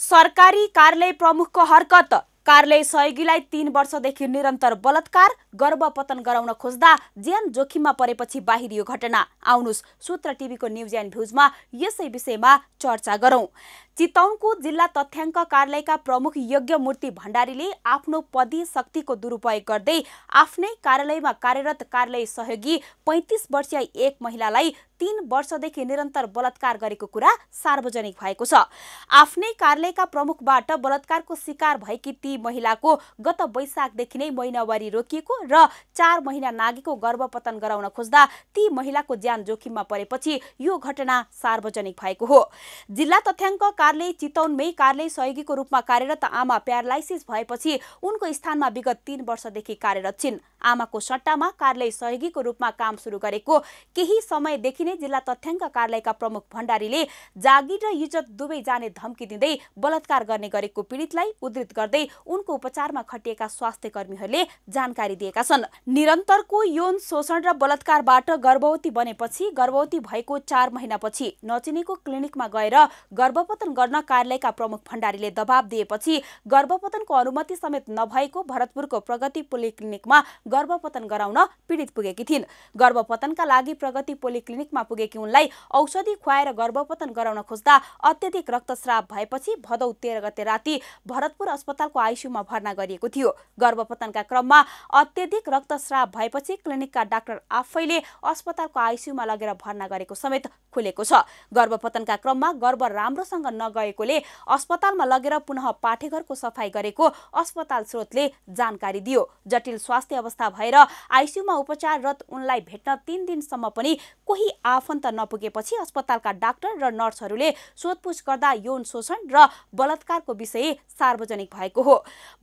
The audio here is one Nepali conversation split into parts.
सरकारी कार्यालय प्रमुखको हरकत कार्यालय सहयोगीलाई तीन वर्षदेखि निरन्तर बलात्कार गर्भपतन गराउन खोज्दा ज्यान जोखिममा परेपछि बाहिरियो घटना आउनुहोस् सूत्र टिभीको न्युज एन्ड भ्युजमा यसै विषयमा चर्चा गरौँ चितौनको जिल्ला तथ्याङ्क कार्यालयका प्रमुख यज्ञमूर्ति भण्डारीले आफ्नो पदी शक्तिको दुरुपयोग गर्दै आफ्नै कार्यालयमा कार्यरत कार्यालय सहयोगी पैँतिस वर्षीय एक महिलालाई तीन वर्षदेखि निरन्तर बलात्कार गरेको कुरा सार्वजनिक भएको छ आफ्नै कार्यालयका प्रमुखबाट बलात्कारको शिकार भएकी ती महिलाको गत वैशाखदेखि नै महिनावारी रोकिएको र चार महिना नागेको गर्भपतन गराउन खोज्दा ती महिलाको ज्यान जोखिममा परेपछि यो घटना सार्वजनिक भएको हो जिल्ला तथ्याङ्क कार्यालय चितौनमै कार्यालय सहयोगीको रूपमा कार्यरत आमा प्यारालाइसिस भएपछि उनको स्थानमा विगत तीन वर्षदेखि कार्यरत छिन् आमाको सट्टामा कार्यालय सहयोगीको रूपमा काम सुरु गरेको केही समयदेखि नै जिल्ला तथ्याङ्क कार्यालयका प्रमुख भण्डारीले जागिर र इज्जत दुवै जाने धम्की दिँदै बलात्कार गर्ने गरेको पीडितलाई उद्धित गर्दै उनको उपचारमा खटिएका स्वास्थ्य कर्मीहरूले जानकारी दिएका छन् निरन्तरको यौन शोषण र बलात्कारबाट गर्भवती बनेपछि गर्भवती भएको चार महिनापछि नचिनेको क्लिनिकमा गएर गर्भपतन गर्न कार्यालयका प्रमुख भण्डारीले दबाव दिएपछि गर्भपतनको अनुमति समेत नभएको भरतपुरको प्रगति पोलिक्लिनिकमा गर्भपतन गराउन पीडित पुगेकी थिइन् गर्भपतनका लागि प्रगति पोलिक्लिनिकमा पुगेकी उनलाई औषधि खुवाएर गर्भपतन गराउन खोज्दा अत्यधिक रक्तस्राव भएपछि भदौ तेह्र गते राति भरतपुर अस्पतालको आइसियुमा भर्ना गरिएको थियो गर्भपतनका क्रममा अत्यधिक रक्तस्राव भएपछि क्लिनिकका डाक्टर आफैले अस्पतालको आइसियुमा लगेर भर्ना गरेको समेत खुलेको छ गर्भपतनका क्रममा गर्भ राम्रोसँग न नगएकोले अस्पतालमा लगेर पुनः पाठेघरको सफाई गरेको अस्पताल स्रोतले जानकारी दियो जटिल स्वास्थ्य अवस्था भएर आइसियुमा उपचाररत उनलाई भेट्न तीन दिनसम्म पनि कोही आफन्त नपुगेपछि अस्पतालका डाक्टर र नर्सहरूले सोधपुछ गर्दा यौन शोषण र बलात्कारको विषय सार्वजनिक भएको हो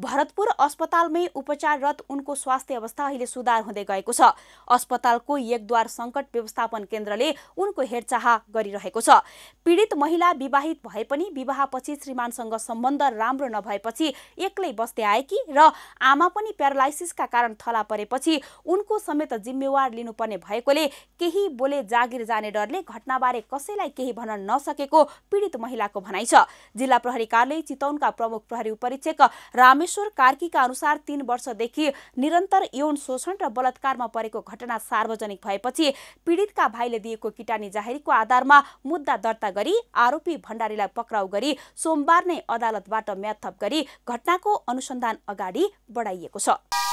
भरतपुर अस्पतालमै उपचाररत उनको स्वास्थ्य अवस्था अहिले सुधार हुँदै गएको छ अस्पतालको एकद्वार सङ्कट व्यवस्थापन केन्द्रले उनको हेरचाह गरिरहेको छ पीडित महिला विवाहित भए पनि विवाहपछि श्रीमानसँग सम्बन्ध राम्रो नभएपछि एक्लै बस्दै आएकी र आमा पनि प्यारालाइसिसका कारण थला परेपछि उनको समेत जिम्मेवार लिनुपर्ने भएकोले केही बोले जागिर जाने डरले घटनाबारे कसैलाई केही भन्न नसकेको पीडित महिलाको भनाइ छ जिल्ला प्रहरी कार्यालय चितौनका प्रमुख प्रहरी उपरीक्षक रामेश्वर कार्कीका अनुसार तीन वर्षदेखि निरन्तर यौन शोषण र बलात्कारमा परेको घटना सार्वजनिक भएपछि पीडितका भाइले दिएको किटानी जाहेरीको आधारमा मुद्दा दर्ता गरी आरोपी भण्डारीलाई पक्राउ गरी सोमबार नै अदालतबाट म्याथप गरी घटनाको अनुसन्धान अगाडि बढाइएको छ